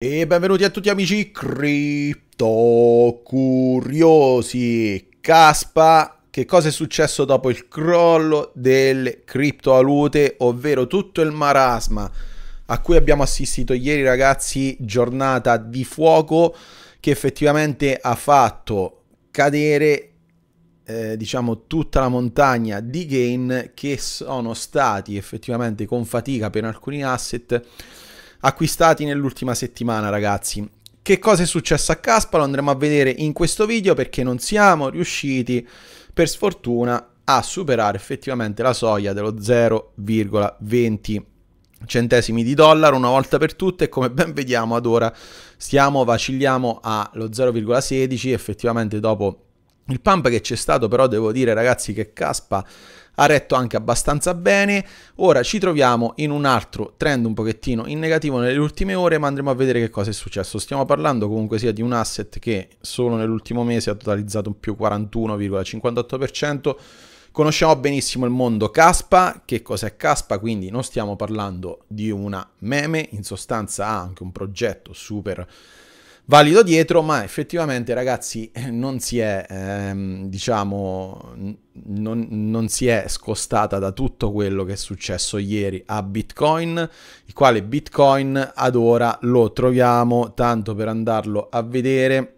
E benvenuti a tutti amici cripto curiosi. Caspa, che cosa è successo dopo il crollo delle criptovalute, ovvero tutto il marasma a cui abbiamo assistito ieri ragazzi, giornata di fuoco che effettivamente ha fatto cadere eh, diciamo tutta la montagna di gain che sono stati effettivamente con fatica per alcuni asset acquistati nell'ultima settimana, ragazzi. Che cosa è successo a Caspa lo andremo a vedere in questo video perché non siamo riusciti, per sfortuna, a superare effettivamente la soglia dello 0,20 centesimi di dollaro una volta per tutte e come ben vediamo ad ora stiamo vacilliamo allo 0,16 effettivamente dopo il pump che c'è stato però devo dire ragazzi che caspa ha retto anche abbastanza bene. Ora ci troviamo in un altro trend un pochettino in negativo nelle ultime ore, ma andremo a vedere che cosa è successo. Stiamo parlando comunque sia di un asset che solo nell'ultimo mese ha totalizzato un più 41,58%. Conosciamo benissimo il mondo Caspa, che cos'è Caspa, quindi non stiamo parlando di una meme, in sostanza ha anche un progetto super valido dietro, ma effettivamente ragazzi eh, non si è, ehm, diciamo, non, non, si è scostata da tutto quello che è successo ieri a Bitcoin, il quale Bitcoin ad ora lo troviamo, tanto per andarlo a vedere,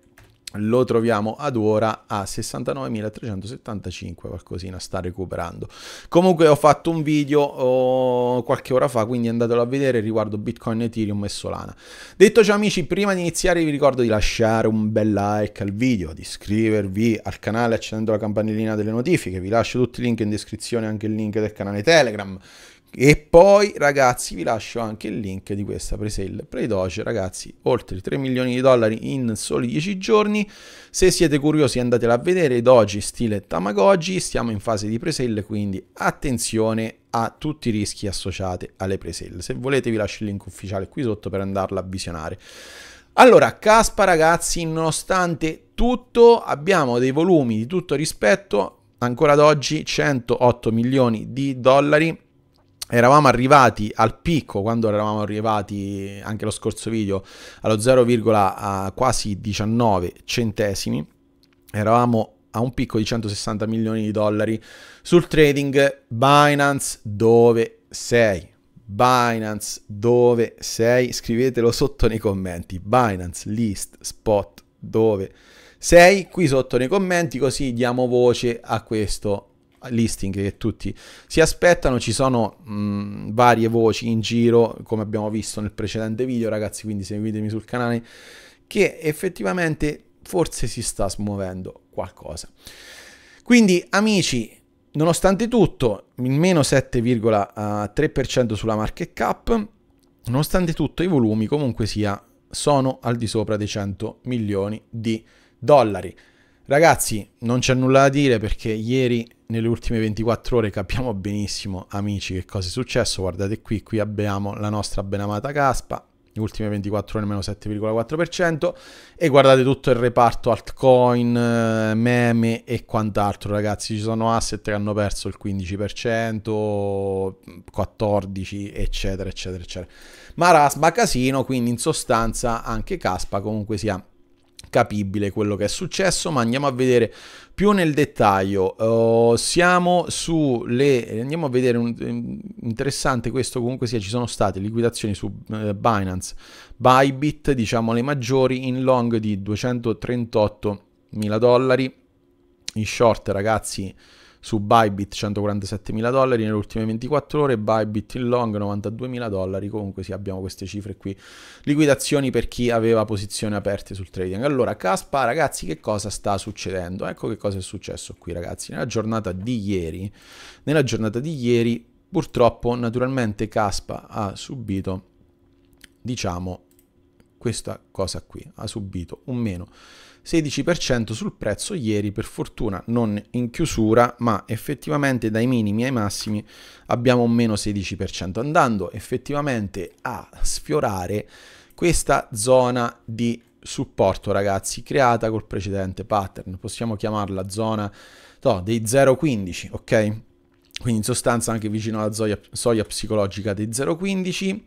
lo troviamo ad ora a 69.375 qualcosina sta recuperando comunque ho fatto un video oh, qualche ora fa quindi andatelo a vedere riguardo bitcoin ethereum e solana detto ciò amici prima di iniziare vi ricordo di lasciare un bel like al video di iscrivervi al canale accendendo la campanellina delle notifiche vi lascio tutti i link in descrizione anche il link del canale telegram e poi ragazzi vi lascio anche il link di questa presale pre-doge, ragazzi oltre 3 milioni di dollari in soli 10 giorni, se siete curiosi andatela a vedere, doge stile Tamagotchi, stiamo in fase di presale quindi attenzione a tutti i rischi associati alle presale, se volete vi lascio il link ufficiale qui sotto per andarla a visionare. Allora, Caspa ragazzi, nonostante tutto abbiamo dei volumi di tutto rispetto, ancora ad oggi 108 milioni di dollari, Eravamo arrivati al picco quando eravamo arrivati anche lo scorso video allo 0, a quasi 19 centesimi. Eravamo a un picco di 160 milioni di dollari sul trading Binance dove sei. Binance dove sei? Scrivetelo sotto nei commenti. Binance list spot dove sei qui sotto nei commenti così diamo voce a questo listing che tutti si aspettano, ci sono mh, varie voci in giro, come abbiamo visto nel precedente video, ragazzi, quindi seguitemi sul canale, che effettivamente forse si sta smuovendo qualcosa. Quindi, amici, nonostante tutto, il meno 7,3% sulla market cap, nonostante tutto i volumi comunque sia, sono al di sopra dei 100 milioni di dollari. Ragazzi, non c'è nulla da dire perché ieri nelle ultime 24 ore capiamo benissimo, amici, che cosa è successo. Guardate qui, qui abbiamo la nostra ben amata caspa, le ultime 24 ore meno 7,4% e guardate tutto il reparto altcoin, eh, meme e quant'altro ragazzi ci sono asset che hanno perso il 15% 14 eccetera eccetera eccetera ma Rasba Casino quindi in sostanza anche Caspa comunque sia capibile quello che è successo, ma andiamo a vedere più nel dettaglio. Uh, siamo sulle... andiamo a vedere, un, interessante questo comunque sia, ci sono state liquidazioni su eh, Binance, Bybit, diciamo le maggiori, in long di 238 mila dollari, in short ragazzi su Bybit 147.000 dollari nelle ultime 24 ore, Bybit in long 92.000 dollari, comunque sì abbiamo queste cifre qui, liquidazioni per chi aveva posizioni aperte sul trading. Allora Caspa ragazzi che cosa sta succedendo? Ecco che cosa è successo qui ragazzi, nella giornata di ieri, nella giornata di ieri purtroppo naturalmente Caspa ha subito diciamo questa cosa qui, ha subito un meno 16% sul prezzo ieri, per fortuna non in chiusura, ma effettivamente dai minimi ai massimi abbiamo un meno 16%, andando effettivamente a sfiorare questa zona di supporto ragazzi creata col precedente pattern possiamo chiamarla zona no, dei 0,15 ok quindi in sostanza anche vicino alla soglia psicologica dei 0,15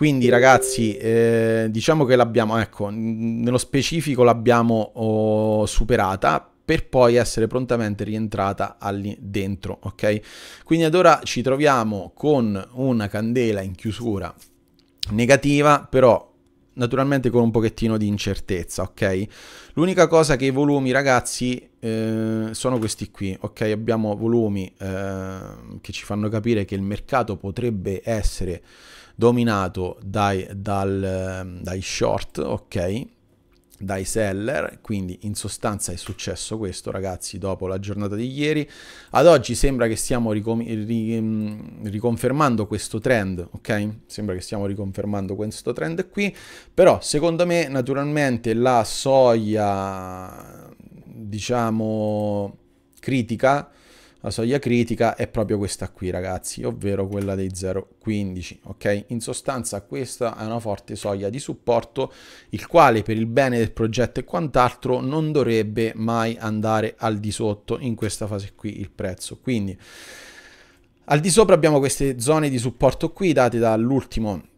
quindi ragazzi, eh, diciamo che l'abbiamo, ecco, nello specifico l'abbiamo oh, superata per poi essere prontamente rientrata dentro, ok? Quindi ad ora ci troviamo con una candela in chiusura negativa, però naturalmente con un pochettino di incertezza, ok? L'unica cosa che i volumi, ragazzi, eh, sono questi qui, ok? Abbiamo volumi eh, che ci fanno capire che il mercato potrebbe essere dominato dai, dal, dai short, ok? dai seller, quindi in sostanza è successo questo ragazzi dopo la giornata di ieri. Ad oggi sembra che stiamo ricom- ri- mm, riconfermando questo trend, ok? Sembra che stiamo riconfermando questo trend qui, però secondo me naturalmente la soglia diciamo critica la soglia critica è proprio questa qui ragazzi, ovvero quella dei 0,15, ok? In sostanza questa è una forte soglia di supporto, il quale per il bene del progetto e quant'altro non dovrebbe mai andare al di sotto in questa fase qui il prezzo. Quindi al di sopra abbiamo queste zone di supporto qui date dall'ultimo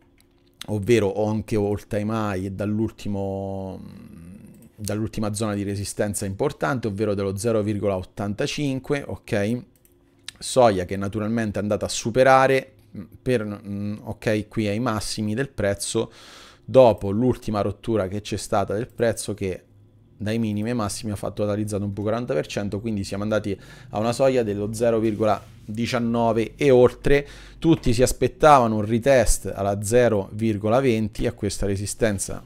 ovvero anche all time high e dall'ultimo dall'ultima zona di resistenza importante, ovvero dello 0,85, ok? Soia che naturalmente è andata a superare mm, per, mm, ok, qui ai massimi del prezzo dopo l'ultima rottura che c'è stata del prezzo che dai minimi e massimi ha fatto totalizzato un po' 40%, quindi siamo andati a una soglia dello 0,19 e oltre. Tutti si aspettavano un retest alla 0,20 a questa resistenza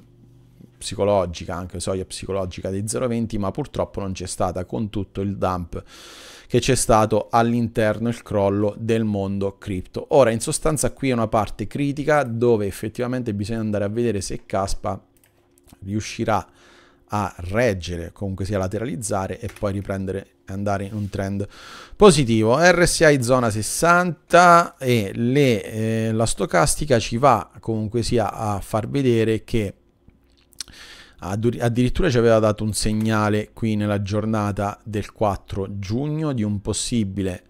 psicologica, anche soglia psicologica dei 0,20, ma purtroppo non c'è stata con tutto il dump che c'è stato all'interno il crollo del mondo cripto. Ora, in sostanza qui è una parte critica dove effettivamente bisogna andare a vedere se Caspa riuscirà a reggere, comunque sia lateralizzare e poi riprendere andare in un trend positivo. RSI zona 60 e le, eh, la stocastica ci va comunque sia a far vedere che Addirittura ci aveva dato un segnale qui nella giornata del 4 giugno di, un possibile,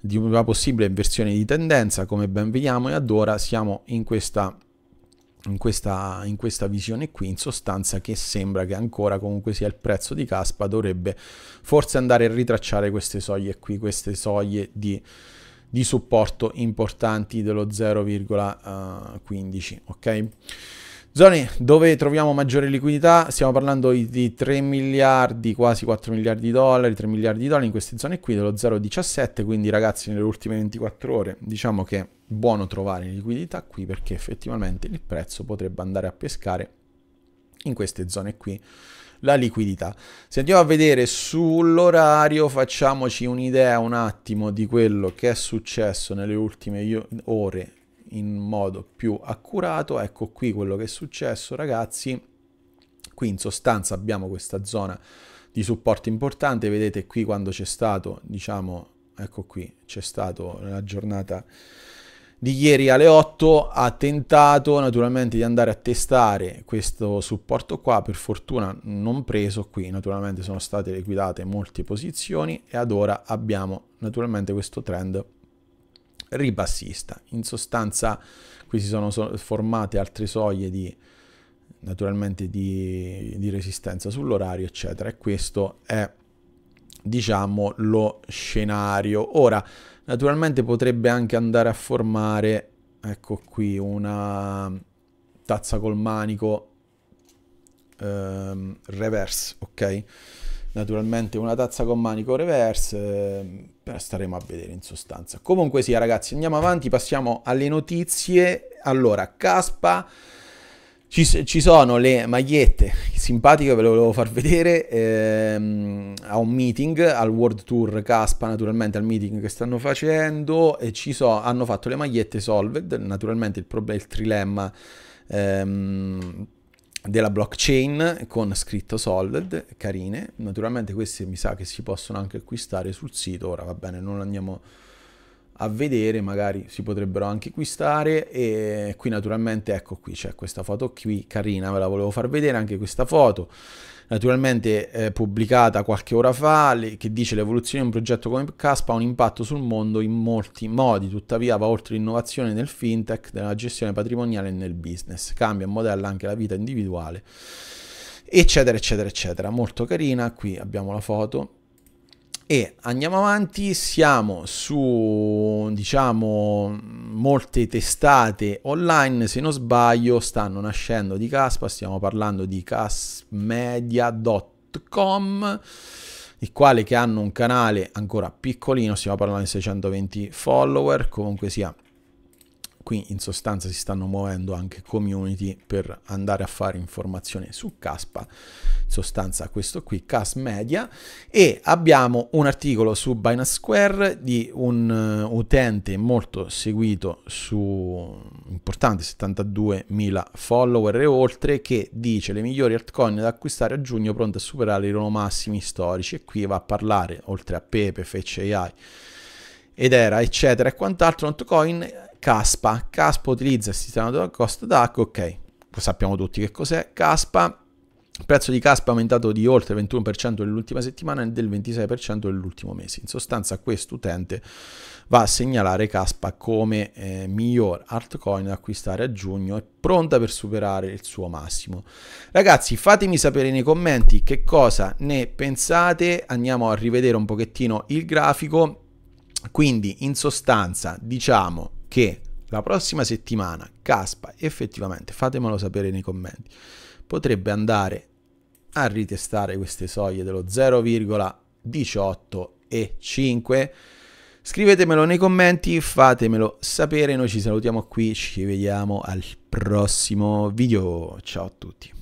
di una possibile inversione di tendenza, come ben vediamo, e ad ora siamo in questa, in questa, in questa visione qui, in sostanza che sembra che ancora comunque sia il prezzo di Caspa, dovrebbe forse andare a ritracciare queste soglie qui, queste soglie di di supporto importanti dello 0,15 eh, ok Zone dove troviamo maggiore liquidità, stiamo parlando di 3 miliardi, quasi 4 miliardi di dollari, 3 miliardi di dollari in queste zone qui, dello 0,17, quindi ragazzi nelle ultime 24 ore diciamo che è buono trovare liquidità qui perché effettivamente il prezzo potrebbe andare a pescare in queste zone qui la liquidità. Se andiamo a vedere sull'orario, facciamoci un'idea un attimo di quello che è successo nelle ultime ore in modo più accurato. Ecco qui quello che è successo ragazzi. Qui in sostanza abbiamo questa zona di supporto importante, vedete qui quando c'è stato, diciamo, ecco qui, c'è stato la giornata di ieri alle 8 ha tentato naturalmente di andare a testare questo supporto qua, per fortuna non preso qui, naturalmente sono state liquidate molte posizioni e ad ora abbiamo naturalmente questo trend ribassista. In sostanza qui si sono formate altre soglie di naturalmente di, di resistenza sull'orario eccetera e questo è diciamo lo scenario ora naturalmente potrebbe anche andare a formare ecco qui una tazza col manico ehm, reverse ok naturalmente una tazza con manico reverse, ehm, staremo a vedere in sostanza. Comunque sia ragazzi, andiamo avanti, passiamo alle notizie. Allora, Caspa, ci, ci sono le magliette, simpatiche ve le volevo far vedere, ehm, a un meeting, al World Tour Caspa naturalmente, al meeting che stanno facendo, e ci so, hanno fatto le magliette Solved, naturalmente il problema, il trilemma... Ehm, della blockchain con scritto solid carine. Naturalmente queste mi sa che si possono anche acquistare sul sito, ora va bene, non andiamo a vedere, magari si potrebbero anche acquistare e qui naturalmente ecco qui c'è questa foto qui carina, ve la volevo far vedere anche questa foto naturalmente eh, pubblicata qualche ora fa, le, che dice l'evoluzione di un progetto come Caspa ha un impatto sul mondo in molti modi, tuttavia va oltre l'innovazione nel fintech, nella gestione patrimoniale e nel business, cambia e modella anche la vita individuale, eccetera, eccetera, eccetera. Molto carina, qui abbiamo la foto e andiamo avanti, siamo su diciamo molte testate online, se non sbaglio stanno nascendo di Caspa, stiamo parlando di casmedia.com, i quali che hanno un canale ancora piccolino, stiamo parlando di 620 follower, comunque sia qui in sostanza si stanno muovendo anche community per andare a fare informazioni su Caspa, in sostanza questo qui, Cas Media, e abbiamo un articolo su Binance Square di un eh, utente molto seguito su, importante, 72.000 follower e oltre, che dice le migliori altcoin da acquistare a giugno pronte a superare i loro massimi storici, e qui va a parlare, oltre a Pepe, Fetch ed era eccetera e quant'altro, NotCoin, Caspa. Caspa utilizza il sistema di costa DAC, ok, sappiamo tutti che cos'è Caspa. Il prezzo di Caspa è aumentato di oltre 21% nell'ultima settimana e del 26% nell'ultimo mese. In sostanza questo utente va a segnalare Caspa come eh, miglior altcoin da acquistare a giugno e pronta per superare il suo massimo. Ragazzi fatemi sapere nei commenti che cosa ne pensate, andiamo a rivedere un pochettino il grafico quindi in sostanza diciamo che la prossima settimana Caspa effettivamente, fatemelo sapere nei commenti, potrebbe andare a ritestare queste soglie dello 0,18 e 5. Scrivetemelo nei commenti, fatemelo sapere, noi ci salutiamo qui, ci vediamo al prossimo video, ciao a tutti.